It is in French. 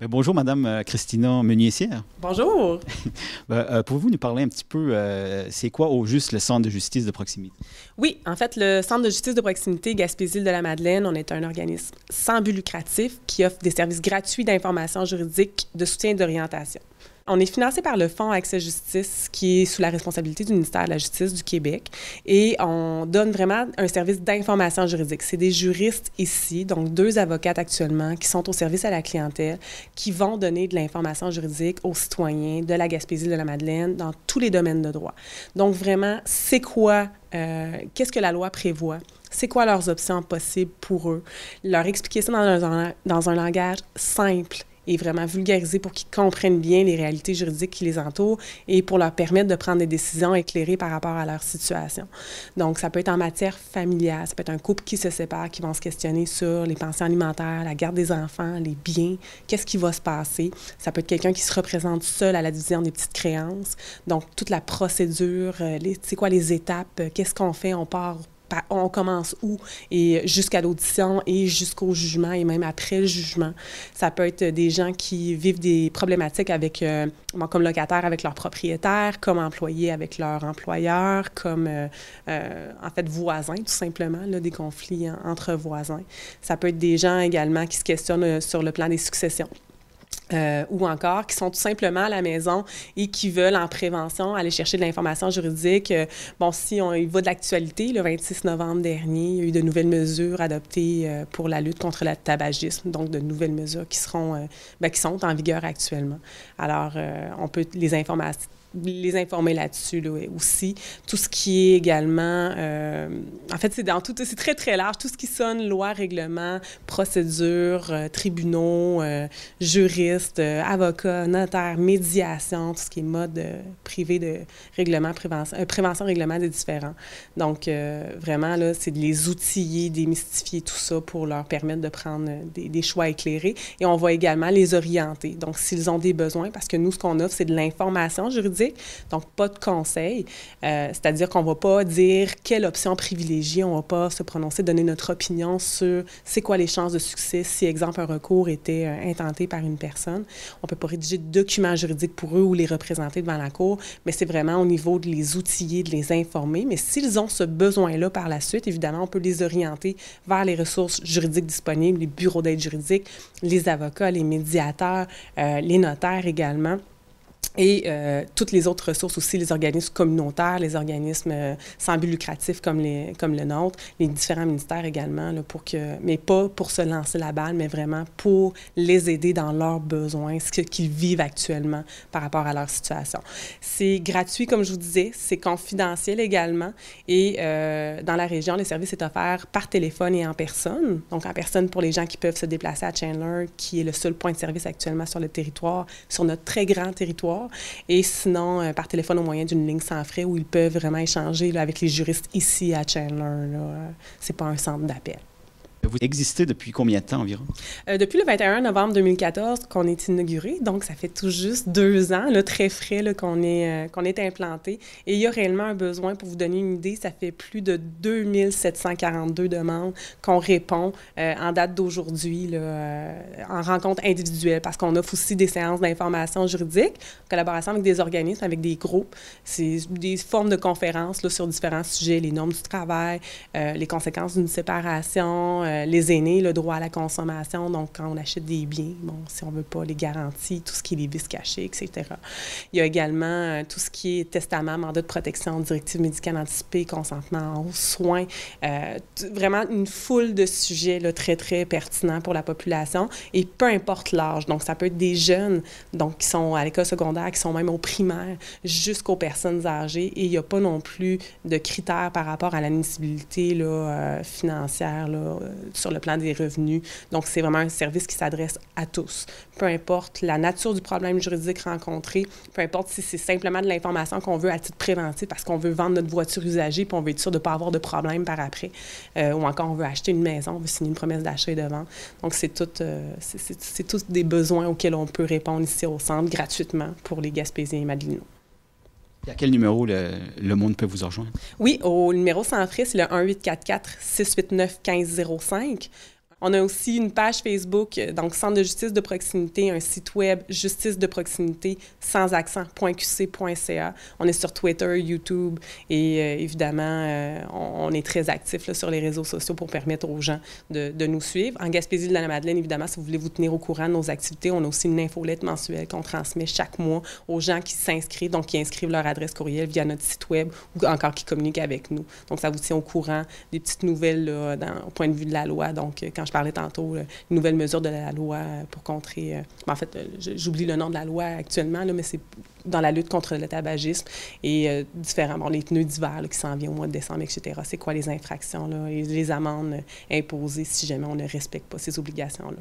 Euh, bonjour, Madame euh, Christina Meunier-Sierre. Bonjour. Ben, euh, pouvez-vous nous parler un petit peu, c'est quoi au juste le Centre de justice de proximité? Oui, en fait, le Centre de justice de proximité Gaspésie-de-la-Madeleine, on est un organisme sans but lucratif qui offre des services gratuits d'information juridique, de soutien et d'orientation on est financé par le Fonds Accès Justice, qui est sous la responsabilité du ministère de la Justice du Québec. Et on donne vraiment un service d'information juridique. C'est des juristes ici, donc deux avocates actuellement, qui sont au service à la clientèle, qui vont donner de l'information juridique aux citoyens de la Gaspésie, de la Madeleine, dans tous les domaines de droit. Donc vraiment, c'est quoi, euh, qu'est-ce que la loi prévoit? c'est quoi leurs options possibles pour eux, leur expliquer ça dans dans un langage simple, et vraiment vulgariser pour qu'ils comprennent bien les réalités juridiques qui les entourent et pour leur permettre de prendre des décisions éclairées par rapport à leur situation. Donc, ça peut être en matière familiale, ça peut être un couple qui se sépare, qui vont se questionner sur les pensions alimentaires, la garde des enfants, les biens, qu'est-ce qui va se passer. Ça peut être quelqu'un qui se représente seul à la division des petites créances. Donc, toute la procédure, euh, c'est quoi les étapes, euh, qu'est-ce qu'on fait, on part on commence où et jusqu'à l'audition et jusqu'au jugement et même après le jugement. Ça peut être des gens qui vivent des problématiques avec, euh, comme locataire avec leur propriétaire, comme employé avec leur employeur, comme euh, euh, en fait voisins tout simplement, des conflits entre voisins. Ça peut être des gens également qui se questionnent sur le plan des successions euh, ou encore qui sont tout simplement à la maison et qui veulent en prévention aller chercher de l'information juridique. Euh, bon, si on y va de l'actualité, le 26 novembre dernier, il y a eu de nouvelles mesures adoptées euh, pour la lutte contre le tabagisme, donc de nouvelles mesures qui seront, ben, qui sont en vigueur actuellement. Alors, on peut les informations les informer là-dessus là, aussi. Tout ce qui est également, euh, en fait, c'est dans tout, c'est très très large. Tout ce qui sonne loi, règlement, procédures, euh, tribunaux, euh, juristes, avocats, notaires, médiation, tout ce qui est mode privé de règlement, prévention, prévention, règlement des différents. Donc vraiment là, c'est de les outiller, démystifier tout ça pour leur permettre de prendre des, des choix éclairés. Et on va également les orienter. Donc s'ils ont des besoins, parce que nous ce qu'on offre c'est de l'information juridique donc pas de conseil, euh, c'est-à-dire qu'on ne va pas dire quelle option privilégier, on ne va pas se prononcer, donner notre opinion sur c'est quoi les chances de succès si, exemple, un recours était euh, intenté par une personne. On ne peut pas rédiger de documents juridiques pour eux ou les représenter devant la Cour, mais c'est vraiment au niveau de les outiller, de les informer. Mais s'ils ont ce besoin-là par la suite, évidemment, on peut les orienter vers les ressources juridiques disponibles, les bureaux d'aide juridique, les avocats, les médiateurs, euh, les notaires également. Et euh, toutes les autres ressources aussi, les organismes communautaires, les organismes euh, sans but lucratif comme, les, comme le nôtre, les différents ministères également, là, pour que, mais pas pour se lancer la balle, mais vraiment pour les aider dans leurs besoins, ce qu'ils vivent actuellement par rapport à leur situation. C'est gratuit, comme je vous disais, c'est confidentiel également. Et euh, dans la région, le service est offert par téléphone et en personne. Donc en personne pour les gens qui peuvent se déplacer à Chandler, qui est le seul point de service actuellement sur le territoire, sur notre très grand territoire. Et sinon, euh, par téléphone au moyen d'une ligne sans frais où ils peuvent vraiment échanger avec les juristes ici à Chandler. Euh, Ce n'est pas un centre d'appel. Vous existez depuis combien de temps environ? Euh, depuis le 21 novembre 2014 qu'on est inauguré, donc ça fait tout juste deux ans, là, très frais, qu'on est, euh, qu'on est implanté. Et il y a réellement un besoin, pour vous donner une idée, ça fait plus de 2742 demandes qu'on répond euh, en date d'aujourd'hui, en rencontre individuelle, parce qu'on offre aussi des séances d'information juridique, en collaboration avec des organismes, avec des groupes. C'est des formes de conférences sur différents sujets, les normes du travail, les conséquences d'une séparation, euh, les aînés, le droit à la consommation, donc quand on achète des biens, bon, si on ne veut pas les garanties, tout ce qui est les vices cachés, etc. Il y a également euh, tout ce qui est testament, mandat de protection, directive médicale anticipée, consentement aux soins, euh, vraiment une foule de sujets là, très, très pertinents pour la population et peu importe l'âge. Donc, ça peut être des jeunes, donc qui sont à l'école secondaire, qui sont même au primaire, jusqu'aux personnes âgées et il n'y a pas non plus de critères par rapport à l'admissibilité financière là, sur le plan des revenus. Donc, c'est vraiment un service qui s'adresse à tous, peu importe la nature du problème juridique rencontré, peu importe si c'est simplement de l'information qu'on veut à titre préventif parce qu'on veut vendre notre voiture usagée puis on veut être sûr de ne pas avoir de problème par après, euh, ou encore on veut acheter une maison, on veut signer une promesse d'achat et de vente. Donc, c'est tout, euh, c'est tous des besoins auxquels on peut répondre ici au centre gratuitement pour les Gaspésiens et Madelinois à quel numéro le, monde peut vous rejoindre? Oui, au numéro c'est le 1844-689-1505. On a aussi une page Facebook, euh, donc Centre de justice de proximité, un site web justice de proximité sans accent.qc.ca. On est sur Twitter, YouTube et euh, évidemment, euh, on, est très actifs sur les réseaux sociaux pour permettre aux gens de, nous suivre. En Gaspésie de la Madeleine, évidemment, si vous voulez vous tenir au courant de nos activités, on a aussi une infolette mensuelle qu'on transmet chaque mois aux gens qui s'inscrivent, donc qui inscrivent leur adresse courriel via notre site web ou encore qui communiquent avec nous. Donc, ça vous tient au courant des petites nouvelles au point de vue de la loi. Donc, quand je parlais tantôt, une nouvelle mesure de la loi pour contrer. Euh, ben, en fait, euh, j'oublie le nom de la loi actuellement, mais c'est dans la lutte contre le tabagisme et euh, différemment, les pneus d'hiver qui s'en viennent au mois de décembre, etc. C'est quoi les infractions, et les amendes imposées si jamais on ne respecte pas ces obligations-là.